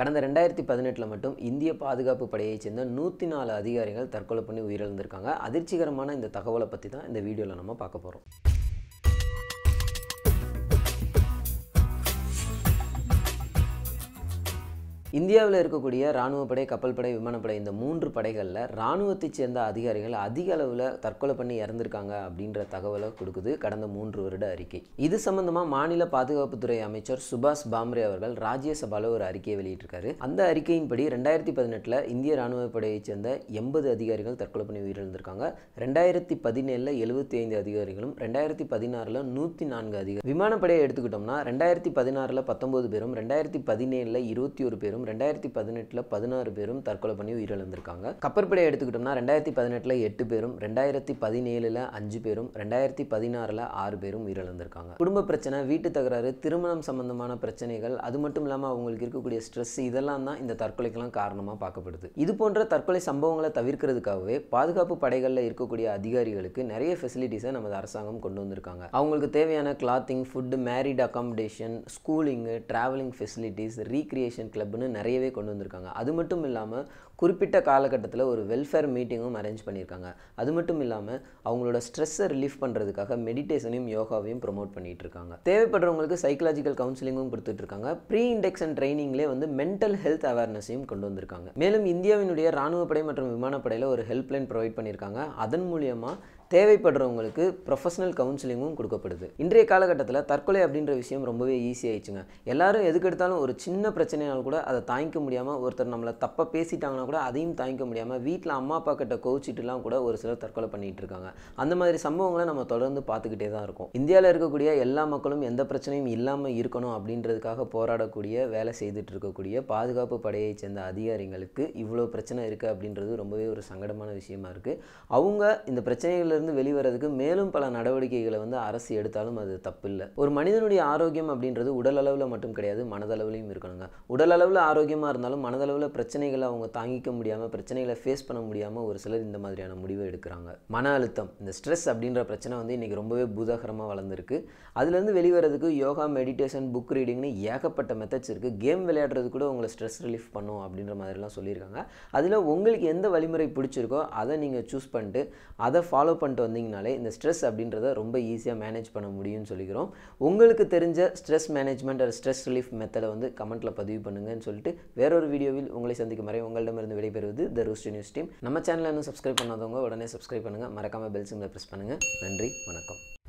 கடந்த ரெண்டாயிரத்தி பதினெட்டில் மட்டும் இந்திய பாதுகாப்பு படையைச் சேர்ந்த நூற்றி நாலு அதிகாரிகள் தற்கொலை பண்ணி உயிரிழந்திருக்காங்க அதிர்ச்சிகரமான இந்த தகவலை பற்றி தான் இந்த வீடியோவில் நம்ம பார்க்க போகிறோம் இந்தியாவில் இருக்கக்கூடிய இராணுவப்படை கப்பல்படை விமானப்படை இந்த மூன்று படைகளில் இராணுவத்தைச் சேர்ந்த அதிகாரிகள் அதிக அளவில் தற்கொலை பண்ணி இறந்திருக்காங்க அப்படின்ற தகவலை கொடுக்குது கடந்த மூன்று வருட அறிக்கை இது சம்பந்தமாக மாநில பாதுகாப்புத்துறை அமைச்சர் சுபாஷ் பாம்ரே அவர்கள் ராஜ்யசபாவில் ஒரு அறிக்கையை வெளியிட்டிருக்காரு அந்த அறிக்கையின்படி ரெண்டாயிரத்தி பதினெட்டில் இந்திய இராணுவப்படையை சேர்ந்த எண்பது அதிகாரிகள் தற்கொலை பண்ணி உயிரிழந்திருக்காங்க ரெண்டாயிரத்தி பதினேழில் எழுபத்தி ஐந்து அதிகாரிகளும் ரெண்டாயிரத்தி பதினாறில் நூற்றி நான்கு அதிகாரி விமானப்படையை எடுத்துக்கிட்டோம்னா ரெண்டாயிரத்தி பதினாறில் பத்தொம்பது பேரும் ரெண்டாயிரத்தி பதினேழில் இருபத்தி ஒரு பேரும் பேரும் ரெண்டாயிரத்தி பதினெட்டில் பதினாறு பேரும் தற்கொலை பண்ணி உயிரிழந்திருக்காங்க கப்பற்படையை எடுத்துக்கிட்டோம்னா ரெண்டாயிரத்தி பதினெட்டில் எட்டு பேரும் ரெண்டாயிரத்தி பதினேழில் அஞ்சு பேரும் ரெண்டாயிரத்தி பதினாறில் ஆறு பேரும் உயிரிழந்திருக்காங்க குடும்ப பிரச்சனை வீட்டு தகராறு திருமணம் சம்பந்தமான பிரச்சனைகள் அது மட்டும் இல்லாமல் அவங்களுக்கு இருக்கக்கூடிய ஸ்ட்ரெஸ் இதெல்லாம் தான் இந்த தற்கொலைக்கெல்லாம் காரணமாக பார்க்கப்படுது இது போன்ற தற்கொலை சம்பவங்களை தவிர்க்கிறதுக்காகவே பாதுகாப்பு படைகளில் இருக்கக்கூடிய அதிகாரிகளுக்கு நிறைய ஃபெசிலிட்டிஸை நமது அரசாங்கம் கொண்டு வந்திருக்காங்க அவங்களுக்கு தேவையான clothing food married accommodation schooling travelling facilities recreation கிளப்னு நிறையவே கொண்டு வந்திருக்காங்க அது மட்டும் இல்லாமல் குறிப்பிட்ட காலகட்டத்தில் ஒரு வெல்ஃபேர் மீட்டிங்கும் அரேஞ்ச் பண்ணியிருக்காங்க அது மட்டும் இல்லாமல் அவங்களோட ஸ்ட்ரெஸ்ஸை ரிலீஃப் பண்ணுறதுக்காக மெடிடேஷனையும் யோகாவையும் ப்ரொமோட் பண்ணிகிட்டு இருக்காங்க தேவைப்படுறவங்களுக்கு சைக்கலாஜிக்கல் கவுன்சிலிங்கும் கொடுத்துட்ருக்காங்க ப்ரீ இண்டெக்ஷன் ட்ரைனிங்லேயே வந்து மென்டல் ஹெல்த் அவேர்னஸையும் கொண்டு வந்திருக்காங்க மேலும் இந்தியாவினுடைய ராணுவப்படை மற்றும் விமானப்படையில் ஒரு ஹெல்ப்லைன் ப்ரொவைட் பண்ணியிருக்காங்க அதன் மூலியமாக தேவைப்படுறவங்களுக்கு ப்ரொஃபஷனல் கவுன்சிலிங்கும் கொடுக்கப்படுது இன்றைய காலகட்டத்தில் தற்கொலை அப்படின்ற விஷயம் ரொம்பவே ஆயிடுச்சுங்க எல்லாரும் எதுக்கு எடுத்தாலும் ஒரு சின்ன பிரச்சனையால் கூட அதை தாங்கிக்க முடியாமல் ஒருத்தர் நம்மளை தப்பாக பேசிட்டாங்கன்னா கூட அதையும் தாங்கிக்க முடியாமல் வீட்டில் அம்மா அப்பா கிட்ட கோவிச்சிட்டுலாம் கூட ஒரு சிலர் தற்கொலை பண்ணிகிட்டு இருக்காங்க அந்த மாதிரி சம்பவங்களை நம்ம தொடர்ந்து பார்த்துக்கிட்டே தான் இருக்கும் இந்தியாவில் இருக்கக்கூடிய எல்லா மக்களும் எந்த பிரச்சனையும் இல்லாமல் இருக்கணும் அப்படின்றதுக்காக போராடக்கூடிய வேலை செய்துட்டு இருக்கக்கூடிய பாதுகாப்பு படையை சேர்ந்த அதிகாரிகளுக்கு இவ்வளோ பிரச்சனை இருக்குது அப்படின்றது ரொம்பவே ஒரு சங்கடமான விஷயமா இருக்குது அவங்க இந்த பிரச்சனைகளிலிருந்து வெளிவரதுக்கு மேலும் பல நடவடிக்கைகளை வந்து அரசு எடுத்தாலும் அது தப்பில்லை ஒரு மனிதனுடைய ஆரோக்கியம் அப்படின்றது உடல் அளவில் மட்டும் கிடையாது மனதளவுலையும் இருக்கணுங்க உடல் அளவில் ஆரோக்கியமாக இருந்தாலும் மனதளவில் பிரச்சனைகளை அவங்க தாங்கி முடிக்க முடியாமல் பிரச்சனைகளை ஃபேஸ் பண்ண முடியாமல் ஒரு சிலர் இந்த மாதிரியான முடிவை எடுக்கிறாங்க மன அழுத்தம் இந்த ஸ்ட்ரெஸ் அப்படின்ற பிரச்சனை வந்து இன்றைக்கி ரொம்பவே பூதாகரமாக வளர்ந்துருக்கு அதுலேருந்து வெளிவரதுக்கு யோகா மெடிடேஷன் புக் ரீடிங்னு ஏகப்பட்ட மெத்தட்ஸ் இருக்குது கேம் விளையாடுறது கூட உங்களை ஸ்ட்ரெஸ் ரிலீஃப் பண்ணும் அப்படின்ற மாதிரிலாம் சொல்லியிருக்காங்க அதில் உங்களுக்கு எந்த வழிமுறை பிடிச்சிருக்கோ அதை நீங்கள் சூஸ் பண்ணிட்டு அதை ஃபாலோ பண்ணிட்டு வந்தீங்கனாலே இந்த ஸ்ட்ரெஸ் அப்படின்றத ரொம்ப ஈஸியாக மேனேஜ் பண்ண முடியும்னு சொல்லிக்கிறோம் உங்களுக்கு தெரிஞ்ச ஸ்ட்ரெஸ் மேனேஜ்மெண்ட் ஸ்ட்ரெஸ் ரிலீஃப் மெத்தடை வந்து கமெண்ட்டில் பதிவு பண்ணுங்கன்னு சொல்லிட்டு வேறொரு வீடியோவில் உங்களை சந்திக்கும் வரை உங்களிடமிருந்து இருந்து விடைபெறுவது த ரூஸ்ட் நியூஸ் டீம் நம்ம சேனலில் இன்னும் சப்ஸ்கிரைப் பண்ணாதவங்க உடனே சப்ஸ்கிரைப் பண்ணுங்கள் மறக்காமல் பெல் சிம்மில் ப்ரெஸ் பண்ணுங்கள் நன்றி வணக்கம்